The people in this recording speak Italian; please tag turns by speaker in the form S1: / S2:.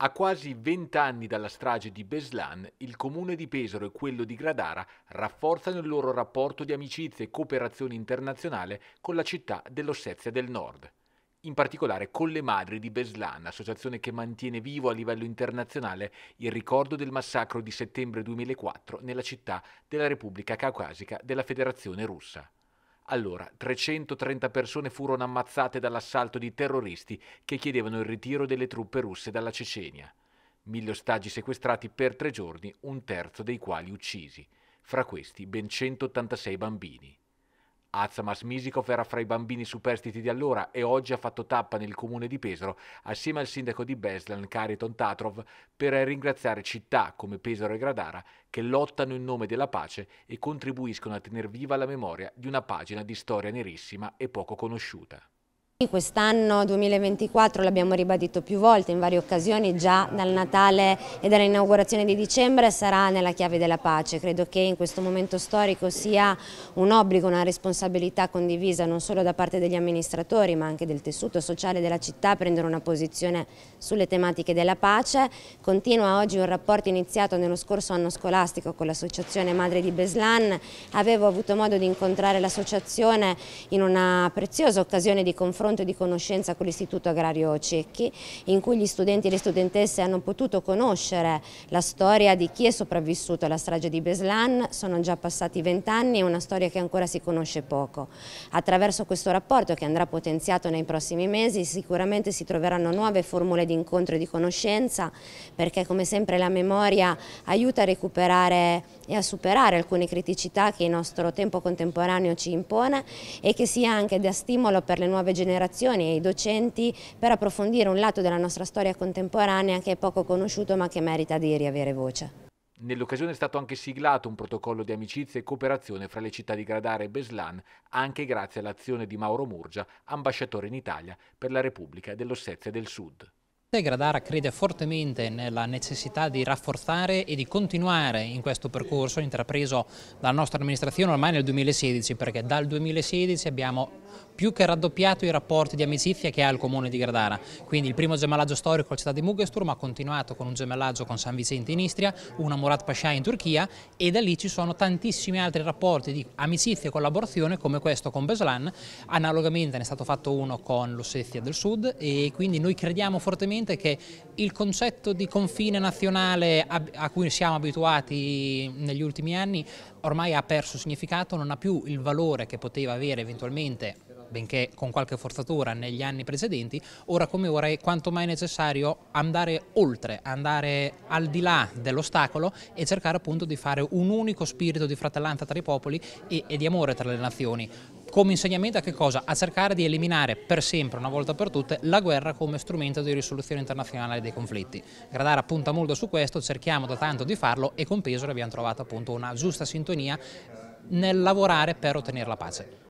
S1: A quasi vent'anni dalla strage di Beslan, il comune di Pesaro e quello di Gradara rafforzano il loro rapporto di amicizia e cooperazione internazionale con la città dell'Ossetia del Nord. In particolare con le Madri di Beslan, associazione che mantiene vivo a livello internazionale il ricordo del massacro di settembre 2004 nella città della Repubblica Caucasica della Federazione Russa. Allora, 330 persone furono ammazzate dall'assalto di terroristi che chiedevano il ritiro delle truppe russe dalla Cecenia. Mille ostaggi sequestrati per tre giorni, un terzo dei quali uccisi. Fra questi ben 186 bambini. Azamas Misikov era fra i bambini superstiti di allora e oggi ha fatto tappa nel comune di Pesaro assieme al sindaco di Beslan Cariton Tatrov per ringraziare città come Pesaro e Gradara che lottano in nome della pace e contribuiscono a tenere viva la memoria di una pagina di storia nerissima e poco conosciuta.
S2: Quest'anno 2024 l'abbiamo ribadito più volte in varie occasioni, già dal Natale e dall'inaugurazione di dicembre sarà nella chiave della pace. Credo che in questo momento storico sia un obbligo, una responsabilità condivisa non solo da parte degli amministratori ma anche del tessuto sociale della città prendere una posizione sulle tematiche della pace. Continua oggi un rapporto iniziato nello scorso anno scolastico con l'associazione Madre di Beslan. Avevo avuto modo di incontrare l'associazione in una preziosa occasione di confronto confronto di conoscenza con l'Istituto Agrario Cecchi, in cui gli studenti e le studentesse hanno potuto conoscere la storia di chi è sopravvissuto alla strage di Beslan, sono già passati vent'anni, e una storia che ancora si conosce poco. Attraverso questo rapporto che andrà potenziato nei prossimi mesi sicuramente si troveranno nuove formule di incontro e di conoscenza perché come sempre la memoria aiuta a recuperare e a superare alcune criticità che il nostro tempo contemporaneo ci impone e che sia anche da stimolo per le nuove generazioni e i docenti per approfondire un lato della nostra storia contemporanea che è poco conosciuto ma che merita di riavere voce.
S1: Nell'occasione è stato anche siglato un protocollo di amicizia e cooperazione fra le città di Gradare e Beslan, anche grazie all'azione di Mauro Murgia, ambasciatore in Italia per la Repubblica dell'Ossetia del Sud.
S3: Gradara crede fortemente nella necessità di rafforzare e di continuare in questo percorso intrapreso dalla nostra amministrazione ormai nel 2016 perché dal 2016 abbiamo più che raddoppiato i rapporti di amicizia che ha il comune di Gradara. Quindi il primo gemellaggio storico alla città di Mugesturm ha continuato con un gemellaggio con San Vicente in Istria, una Murat Pasha in Turchia e da lì ci sono tantissimi altri rapporti di amicizia e collaborazione come questo con Beslan, analogamente ne è stato fatto uno con l'Ossetia del Sud e quindi noi crediamo fortemente esattamente che il concetto di confine nazionale a, cui siamo abituati negli ultimi anni ormai ha perso significato, non ha più il valore che poteva avere eventualmente benché con qualche forzatura negli anni precedenti, ora come ora è quanto mai necessario andare oltre, andare al di là dell'ostacolo e cercare appunto di fare un unico spirito di fratellanza tra i popoli e, e di amore tra le nazioni come insegnamento a che cosa? A cercare di eliminare per sempre, una volta per tutte, la guerra come strumento di risoluzione internazionale dei conflitti. Gradara punta molto su questo, cerchiamo da tanto di farlo e con Pesaro abbiamo trovato appunto una giusta sintonia nel lavorare per ottenere la pace.